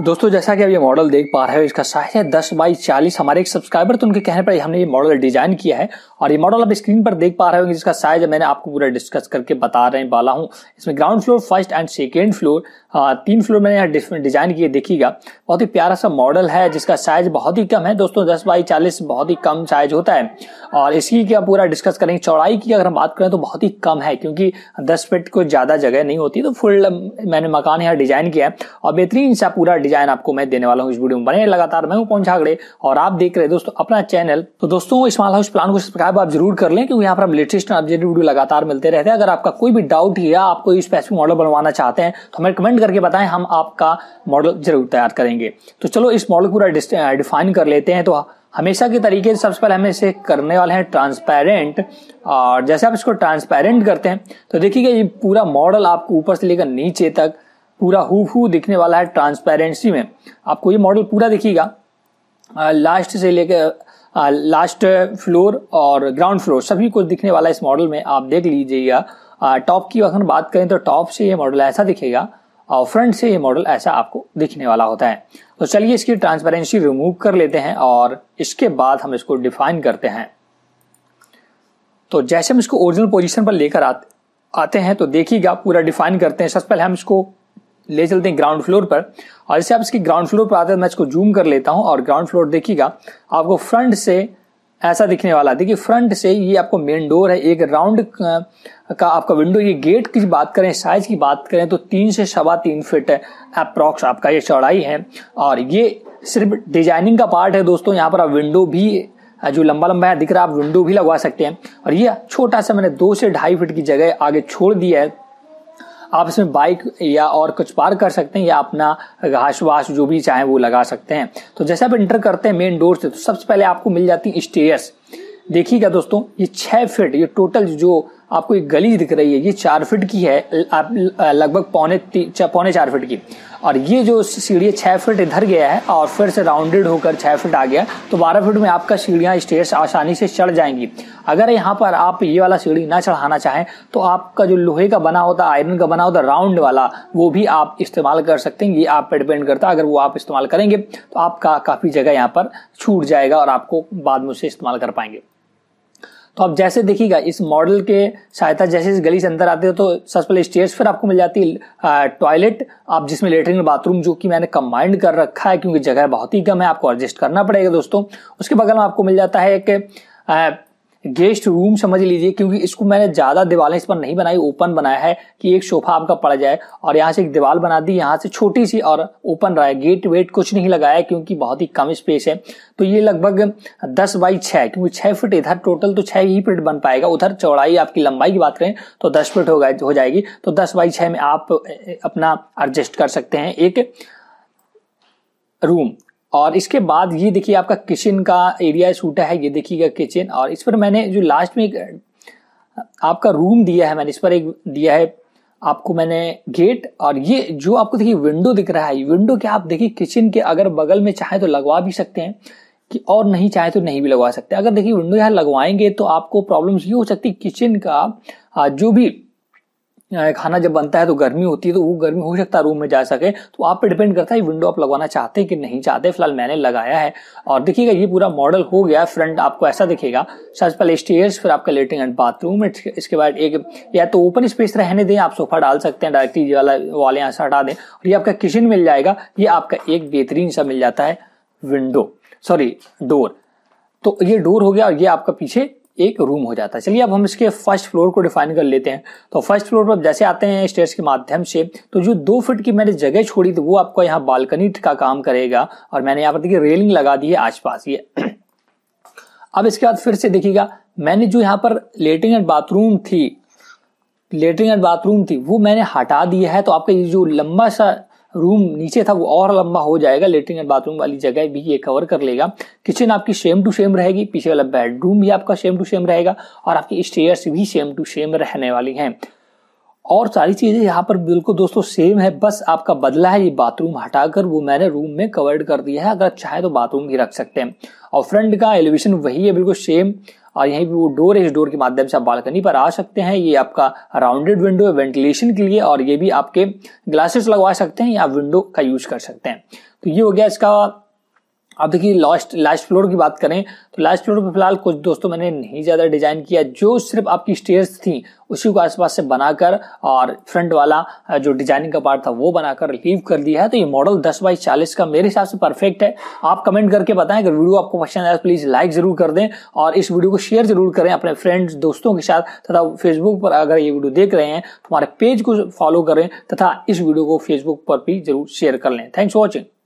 दोस्तों जैसा कि आप ये मॉडल देख पा रहे हो इसका साइज है दस बाई चालीस हमारे एक सब्सक्राइबर तो उनके कहने पर हमने ये मॉडल डिजाइन किया है और ये मॉडल आप स्क्रीन पर देख पा रहे हो जिसका साइज मैंने आपको पूरा डिस्कस करके बता रहे वाला हूँ इसमें ground floor first and second floor तीन फ्लोर मैंने यहाँ डिजाइन किए देखिएगा बहुत ही प्यारा सा मॉडल है जिसका साइज बहुत ही कम है दोस्तों दस बाई चालीस बहुत ही कम साइज होता है और इसकी क्या पूरा डिस्कस करेंगे चौड़ाई की अगर हम बात करें तो बहुत ही कम है क्योंकि दस फिट को ज्यादा जगह नहीं होती तो फुल मैंने मकान यहाँ डिजाइन किया है और बेहतरीन सा पूरा डिजाइन आपको मैं देने वाला हूँ इस वीडियो में बने लगातार मैं हूँ कौन झागड़े और आप देख रहे हैं दोस्तों अपना चैनल तो दोस्तों स्मॉल हाउस प्लान को सब्सक्राइब आप जरूर कर लें क्योंकि यहाँ पर हम लेटेस्ट अपडेट वीडियो लगातार मिलते रहते हैं अगर आपका कोई भी डाउट या आपको स्पेसिफिक मॉडल बनवाना चाहते हैं तो हमें कमेंट करके बताएं हम आपका मॉडल जरूर तैयार करेंगे तो चलो इस मॉडल पूरा डिफाइन कर लेते हैं तो हमेशा के तरीके से सबसे पहले हमें इसे करने वाले हैं ट्रांसपेरेंट और जैसे आप इसको ट्रांसपेरेंट करते हैं तो देखिएगा ये पूरा मॉडल आपको ऊपर से लेकर नीचे तक पूरा हु हु दिखने वाला है ट्रांसपेरेंसी में आपको ये मॉडल पूरा दिखेगा लास्ट से लेकर लास्ट फ्लोर और ग्राउंड फ्लोर सभी कुछ दिखने वाला इस मॉडल में आप देख लीजिएगा टॉप की अगर बात करें तो टॉप से ये मॉडल ऐसा दिखेगा और फ्रंट से ये मॉडल ऐसा आपको दिखने वाला होता है तो चलिए इसकी ट्रांसपेरेंसी रिमूव कर लेते हैं और इसके बाद हम इसको डिफाइन करते हैं तो जैसे हम इसको ओरिजिनल पोजीशन पर लेकर आते हैं तो देखिएगा पूरा डिफाइन करते हैं सबसे पहले हम इसको ले चलते हैं ग्राउंड फ्लोर पर और जैसे आप इसके ग्राउंड फ्लोर पर आते हैं मैं इसको जूम कर लेता हूं और ग्राउंड फ्लोर देखिएगा आपको फ्रंट से ऐसा दिखने वाला देखिए फ्रंट से ये आपको मेन डोर है एक राउंड का आपका विंडो ये गेट की बात करें साइज की बात करें तो तीन से सवा तीन फिट अप्रॉक्स आपका ये चौड़ाई है और ये सिर्फ डिजाइनिंग का पार्ट है दोस्तों यहाँ पर आप विंडो भी जो लंबा लंबा है दिख रहा है आप विंडो भी लगवा सकते हैं और ये छोटा सा मैंने दो से ढाई फिट की जगह आगे छोड़ दिया है आप इसमें बाइक या और कुछ पार कर सकते हैं या अपना घास वास जो भी चाहे वो लगा सकते हैं तो जैसे आप इंटर करते हैं मेन डोर से तो सबसे पहले आपको मिल जाती है स्टेयर्स देखिएगा दोस्तों ये छः फिट ये टोटल जो आपको एक गली दिख रही है ये चार फिट की है लगभग पौने पौने चार फिट की और ये जो सीढ़ी छः फिट इधर गया है और फिर से राउंडेड होकर छः फिट आ गया तो बारह फिट में आपका सीढ़ियाँ स्टेयर्स आसानी से चढ़ जाएंगी अगर यहाँ पर आप ये वाला सीढ़ी ना चढ़ाना चाहें तो आपका जो लोहे का बना होता आयरन का बना होता राउंड वाला वो भी आप इस्तेमाल कर सकते हैं ये आप पर डिपेंड करता है अगर वो आप इस्तेमाल करेंगे तो आपका काफ़ी जगह यहाँ पर छूट जाएगा और आपको बाद में उसे इस्तेमाल कर पाएंगे तो आप जैसे देखिएगा इस मॉडल के सहायता जैसे इस गली से अंदर आते हो तो सबसे पहले स्टेयर्स फिर आपको मिल जाती है टॉयलेट आप जिसमें लेटरिन और बाथरूम जो कि मैंने कंबाइंड कर रखा है क्योंकि जगह बहुत ही कम है आपको एडजस्ट करना पड़ेगा दोस्तों उसके बगल में आपको मिल जाता है एक गेस्ट रूम समझ लीजिए क्योंकि इसको मैंने ज़्यादा दीवारें इस पर नहीं बनाई ओपन बनाया है कि एक सोफा आपका पड़ जाए और यहाँ से एक दीवार बना दी यहाँ से छोटी सी और ओपन रहा है गेट वेट कुछ नहीं लगाया क्योंकि बहुत ही कम स्पेस है तो ये लगभग दस बाई छः क्योंकि छः फिट इधर टोटल तो छः ही फिट बन पाएगा उधर चौड़ाई आपकी लंबाई की बात करें तो दस फिट हो हो जाएगी तो दस बाई छः में आप अपना एडजस्ट कर सकते हैं एक रूम और इसके बाद ये देखिए आपका किचन का एरिया छूटा है ये देखिएगा किचन और इस पर मैंने जो लास्ट में एक आपका रूम दिया है मैंने इस पर एक दिया है आपको मैंने गेट और ये जो आपको देखिए विंडो दिख रहा है विंडो क्या आप देखिए किचन के अगर बगल में चाहे तो लगवा भी सकते हैं कि और नहीं चाहे तो नहीं भी लगवा सकते अगर देखिए विंडो यहाँ लगवाएंगे तो आपको प्रॉब्लम्स ये हो सकती है किचन का जो भी खाना जब बनता है तो गर्मी होती है तो वो गर्मी हो सकता है रूम में जा सके तो आप पे डिपेंड करता है विंडो आप लगवाना चाहते हैं कि नहीं चाहते फिलहाल मैंने लगाया है और देखिएगा ये पूरा मॉडल हो गया फ्रंट आपको ऐसा दिखेगा सबसे पहले स्टेयर्स फिर आपका लेटरिन एंड बाथरूम इसके बाद एक या तो ओपन स्पेस रहने दें आप सोफा डाल सकते हैं डायरेक्ट ये वाला वाले यहाँ से हटा दें और ये आपका किचन मिल जाएगा ये आपका एक बेहतरीन सा मिल जाता है विंडो सॉरी डोर तो ये डोर हो गया और ये आपका पीछे एक रूम हो जाता है चलिए अब हम इसके फर्स्ट फ्लोर को डिफाइन कर लेते हैं तो फर्स्ट फ्लोर पर जैसे आते हैं स्टेयर्स के माध्यम से तो जो दो फीट की मैंने जगह छोड़ी थी वो आपको यहाँ बालकनी का काम करेगा और मैंने यहाँ पर देखिए रेलिंग लगा दी है आसपास ये अब इसके बाद फिर से देखिएगा मैंने जो यहाँ पर लेटरिन एंड बाथरूम थी लेटरिन एंड बाथरूम थी वो मैंने हटा दिया है तो आपका ये जो लंबा सा रूम नीचे था वो और लंबा हो जाएगा लेटरिन एंड बाथरूम वाली जगह भी ये कवर कर लेगा किचन आपकी सेम टू सेम रहेगी पीछे वाला बेडरूम भी आपका सेम टू सेम रहेगा और आपकी स्टेयर्स भी सेम टू सेम रहने वाली हैं और सारी चीज़ें यहाँ पर बिल्कुल दोस्तों सेम है बस आपका बदला है ये बाथरूम हटाकर वो मैंने रूम में कवर्ड कर दिया है अगर आप चाहे तो बाथरूम भी रख सकते हैं और फ्रंट का एलिवेशन वही है बिल्कुल सेम और यहीं पे वो डोर है इस डोर के माध्यम से आप बालकनी पर आ सकते हैं ये आपका राउंडेड विंडो है वेंटिलेशन के लिए और ये भी आपके ग्लासेस लगवा सकते हैं या विंडो का यूज कर सकते हैं तो ये हो गया इसका अब देखिए लास्ट लास्ट फ्लोर की बात करें तो लास्ट फ्लोर पर फिलहाल कुछ दोस्तों मैंने नहीं ज़्यादा डिजाइन किया जो सिर्फ आपकी स्टेयर्स थी उसी को आसपास से बनाकर और फ्रंट वाला जो डिजाइनिंग का पार्ट था वो बनाकर रिलीव कर दिया है तो ये मॉडल 10 बाई 40 का मेरे हिसाब से परफेक्ट है आप कमेंट करके बताएं अगर वीडियो आपको पसंद आया तो प्लीज़ लाइक ज़रूर कर दें और इस वीडियो को शेयर जरूर करें अपने फ्रेंड्स दोस्तों के साथ तथा फेसबुक पर अगर ये वीडियो देख रहे हैं तो हमारे पेज को फॉलो करें तथा इस वीडियो को फेसबुक पर भी जरूर शेयर कर लें थैंक्स फॉर वॉचिंग